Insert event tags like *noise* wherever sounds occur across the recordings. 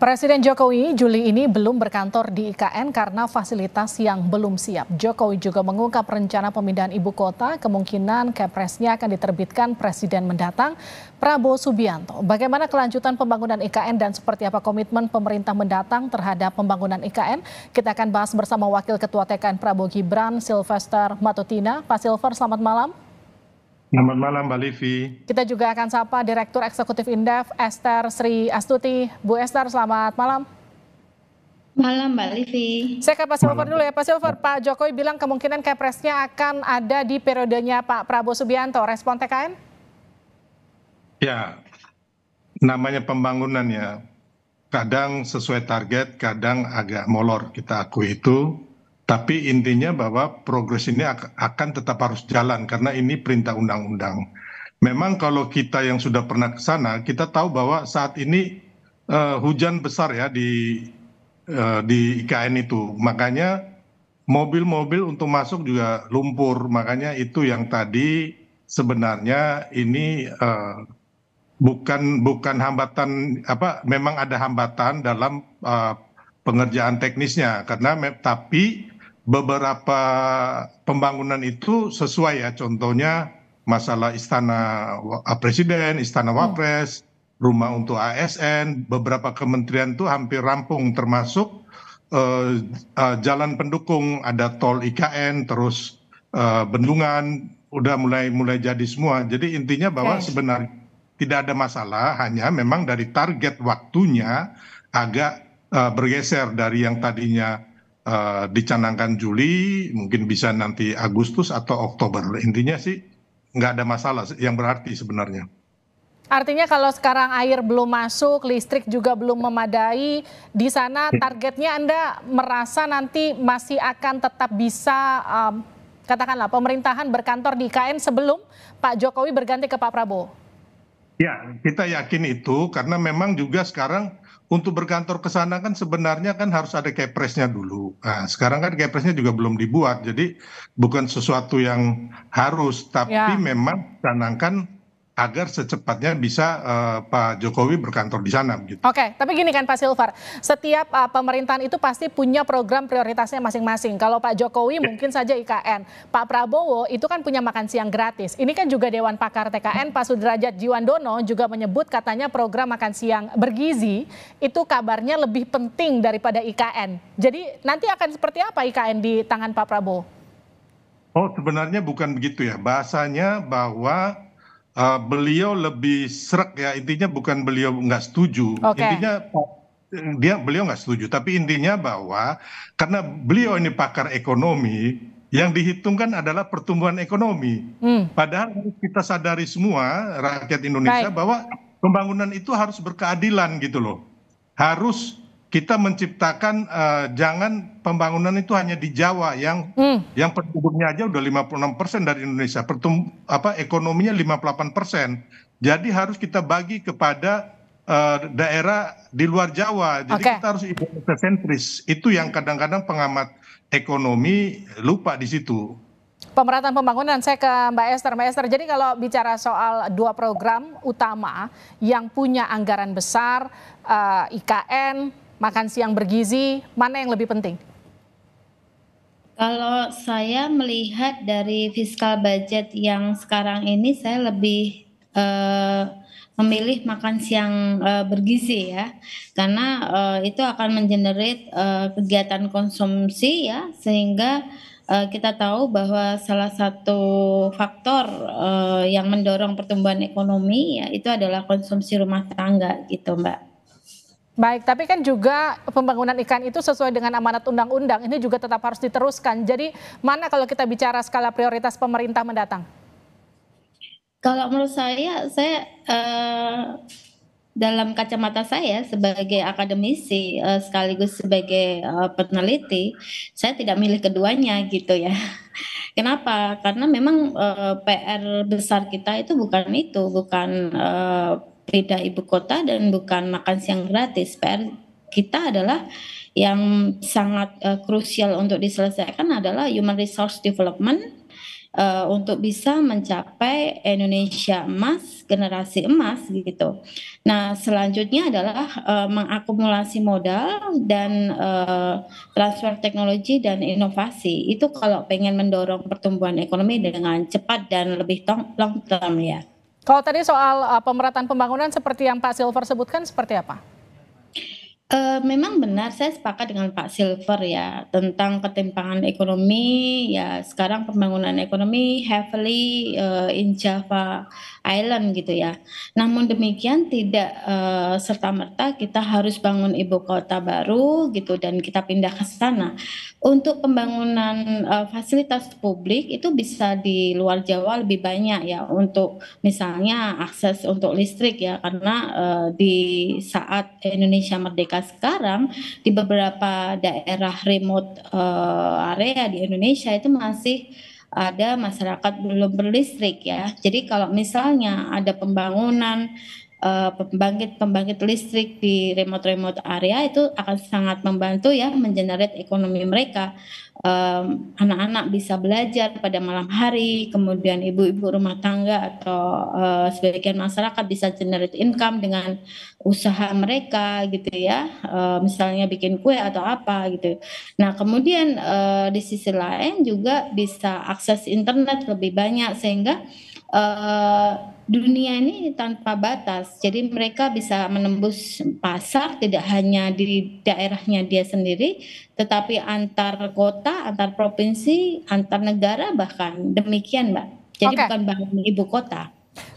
Presiden Jokowi Juli ini belum berkantor di IKN karena fasilitas yang belum siap. Jokowi juga mengungkap rencana pemindahan ibu kota, kemungkinan kepresnya akan diterbitkan Presiden mendatang Prabowo Subianto. Bagaimana kelanjutan pembangunan IKN dan seperti apa komitmen pemerintah mendatang terhadap pembangunan IKN? Kita akan bahas bersama Wakil Ketua TKN Prabowo Gibran, Sylvester Matutina. Pak Silver, selamat malam. Selamat malam Mbak Livi. Kita juga akan sapa Direktur Eksekutif Indef Esther Sri Astuti. Bu Esther, selamat malam. Malam Mbak Livi. Saya ke Pak Silver dulu ya. Pak Silver, Pak Jokowi bilang kemungkinan Kepresnya akan ada di periodenya Pak Prabowo Subianto. Respon TKN? Ya, namanya pembangunan ya. Kadang sesuai target, kadang agak molor. Kita akui itu tapi intinya bahwa progres ini akan tetap harus jalan karena ini perintah undang-undang. Memang kalau kita yang sudah pernah ke sana, kita tahu bahwa saat ini uh, hujan besar ya di uh, di IKN itu. Makanya mobil-mobil untuk masuk juga lumpur. Makanya itu yang tadi sebenarnya ini uh, bukan bukan hambatan apa memang ada hambatan dalam uh, pengerjaan teknisnya karena tapi beberapa pembangunan itu sesuai ya contohnya masalah istana ah, presiden, istana hmm. wapres, rumah untuk ASN, beberapa kementerian itu hampir rampung termasuk uh, uh, jalan pendukung ada tol IKN terus uh, bendungan udah mulai mulai jadi semua. Jadi intinya bahwa okay. sebenarnya tidak ada masalah hanya memang dari target waktunya agak uh, bergeser dari yang tadinya Eh, dicanangkan Juli, mungkin bisa nanti Agustus atau Oktober. Intinya sih nggak ada masalah yang berarti sebenarnya. Artinya kalau sekarang air belum masuk, listrik juga belum memadai, di sana hmm. targetnya Anda merasa nanti masih akan tetap bisa um, katakanlah pemerintahan berkantor di IKN sebelum Pak Jokowi berganti ke Pak Prabowo. Ya, kita yakin itu karena memang juga sekarang untuk berkantor ke sana kan sebenarnya kan harus ada kepresnya dulu. Nah, sekarang kan kepresnya juga belum dibuat, jadi bukan sesuatu yang harus, tapi ya. memang canangkan agar secepatnya bisa uh, Pak Jokowi berkantor di sana. Gitu. Oke, tapi gini kan Pak Silvar, setiap uh, pemerintahan itu pasti punya program prioritasnya masing-masing. Kalau Pak Jokowi yeah. mungkin saja IKN, Pak Prabowo itu kan punya makan siang gratis. Ini kan juga Dewan Pakar TKN, Pak Sudrajat Jiwandono juga menyebut katanya program makan siang bergizi itu kabarnya lebih penting daripada IKN. Jadi nanti akan seperti apa IKN di tangan Pak Prabowo? Oh, sebenarnya bukan begitu ya. Bahasanya bahwa Ah, beliau lebih serak ya intinya bukan beliau nggak setuju intinya eh, dia beliau nggak setuju tapi intinya bahwa karena beliau ini pakar ekonomi yang dihitungkan adalah pertumbuhan ekonomi hmm. padahal kita sadari semua rakyat Indonesia bahwa pembangunan itu harus berkeadilan gitu loh harus kita menciptakan eh, jangan pembangunan itu hanya di Jawa yang hmm. yang pertumbuhnya aja udah 56 persen dari Indonesia, pertumbuh apa ekonominya 58 persen. Jadi harus kita bagi kepada eh, daerah di luar Jawa. Jadi okay. kita harus Indonesia sentris. Itu yang kadang-kadang pengamat ekonomi lupa di situ. Pemerataan pembangunan, saya ke Mbak Esther. Mbak Esther, jadi kalau bicara soal dua program utama yang punya anggaran besar, eh, IKN, makan siang bergizi, mana yang lebih penting? Kalau saya melihat dari fiskal budget yang sekarang ini, saya lebih uh, memilih makan siang uh, bergizi ya, karena uh, itu akan mengenerate uh, kegiatan konsumsi ya, sehingga uh, kita tahu bahwa salah satu faktor uh, yang mendorong pertumbuhan ekonomi ya itu adalah konsumsi rumah tangga gitu, Mbak. Baik, tapi kan juga pembangunan ikan itu sesuai dengan amanat undang-undang ini juga tetap harus diteruskan. Jadi mana kalau kita bicara skala prioritas pemerintah mendatang? Kalau menurut saya, saya uh, dalam kacamata saya sebagai akademisi uh, sekaligus sebagai uh, peneliti, saya tidak milih keduanya gitu ya. *laughs* Kenapa? Karena memang uh, PR besar kita itu bukan itu, bukan uh, pindah ibu kota dan bukan makan siang gratis. PR kita adalah yang sangat uh, krusial untuk diselesaikan adalah human resource development uh, untuk bisa mencapai Indonesia emas generasi emas gitu. Nah selanjutnya adalah uh, mengakumulasi modal dan uh, transfer teknologi dan inovasi itu kalau pengen mendorong pertumbuhan ekonomi dengan cepat dan lebih long term ya. Kalau tadi soal uh, pemerataan pembangunan seperti yang Pak Silver sebutkan seperti apa? Uh, memang benar saya sepakat dengan Pak Silver ya tentang ketimpangan ekonomi ya sekarang pembangunan ekonomi heavily uh, in Java Island gitu ya. Namun demikian tidak uh, serta-merta kita harus bangun ibu kota baru gitu dan kita pindah ke sana. Untuk pembangunan uh, fasilitas publik itu bisa di luar Jawa lebih banyak ya untuk misalnya akses untuk listrik ya karena uh, di saat Indonesia merdeka sekarang di beberapa daerah remote uh, area di Indonesia itu masih ada masyarakat belum berlistrik ya. Jadi kalau misalnya ada pembangunan pembangkit-pembangkit eh, uh, listrik di remote-remote area itu akan sangat membantu ya mengenerate ekonomi mereka. anak-anak um, bisa belajar pada malam hari, kemudian ibu-ibu rumah tangga atau uh, sebagian masyarakat bisa generate income dengan usaha mereka gitu ya, uh, misalnya bikin kue atau apa gitu. Nah kemudian uh, di sisi lain juga bisa akses internet lebih banyak sehingga dunia ini tanpa batas. Jadi mereka bisa menembus pasar tidak hanya di daerahnya dia sendiri, tetapi antar kota, antar provinsi, antar negara bahkan. Demikian, Mbak. Jadi okay. bukan bangun ibu kota.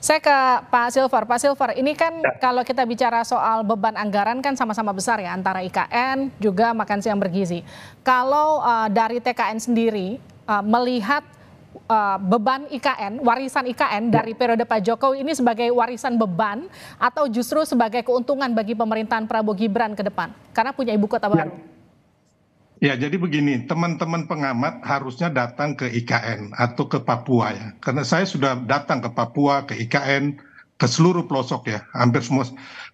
Saya ke Pak Silver. Pak Silver, ini kan ya. kalau kita bicara soal beban anggaran kan sama-sama besar ya antara IKN juga makan siang bergizi. Kalau uh, dari TKN sendiri uh, melihat Uh, beban IKN, warisan IKN dari ya. periode Pak Jokowi ini sebagai warisan beban atau justru sebagai keuntungan bagi pemerintahan Prabowo Gibran ke depan? Karena punya ibu kota ya. baru. Ya, ya jadi begini, teman-teman pengamat harusnya datang ke IKN atau ke Papua ya. Karena saya sudah datang ke Papua, ke IKN, ke seluruh pelosok ya, hampir semua.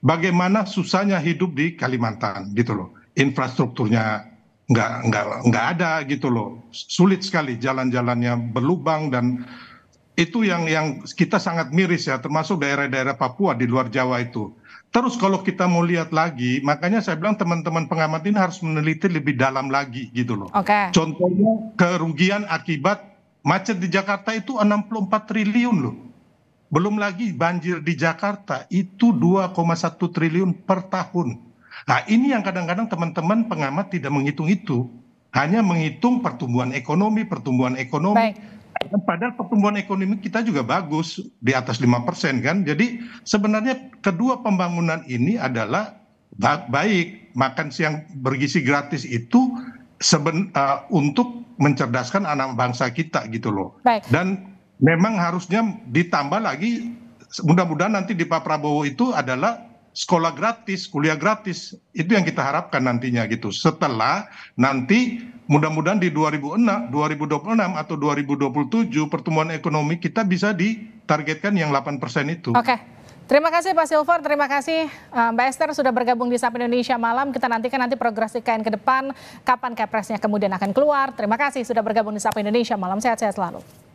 Bagaimana susahnya hidup di Kalimantan gitu loh. Infrastrukturnya nggak nggak nggak ada gitu loh sulit sekali jalan jalannya berlubang dan itu yang kita sangat miris ya termasuk daerah daerah Papua di luar Jawa itu terus kalau kita mau lihat lagi makanya saya bilang teman-teman pengamat ini harus meneliti lebih dalam lagi gitu loh okay. contohnya kerugian akibat macet di Jakarta itu 64 triliun loh belum lagi banjir di Jakarta itu 2,1 triliun per tahun nah ini yang kadang kadang teman teman pengamat tidak menghitung itu hanya menghitung pertumbuhan ekonomi pertumbuhan ekonomi padahal pertumbuhan ekonomi kita juga bagus di atas lima persen kan jadi sebenarnya kedua pembangunan ini adalah baik makan siang bergizi gratis itu seben, uh, untuk mencerdaskan anak bangsa kita gitu loh baik. dan memang harusnya ditambah lagi mudah-mudahan nanti di Pak Prabowo itu adalah sekolah gratis, kuliah gratis. Itu yang kita harapkan nantinya gitu. Setelah nanti mudah-mudahan di 2006, 2026 atau 2027 pertumbuhan ekonomi kita bisa ditargetkan yang 8% itu. Oke. Okay. Terima kasih Pak Silver, terima kasih eh, Mbak Esther sudah bergabung di Sapa Indonesia Malam. Kita nantikan nanti progres IKN ke depan, kapan Kepresnya kemudian akan keluar. Terima kasih sudah bergabung di Sapa Indonesia Malam. Sehat-sehat selalu.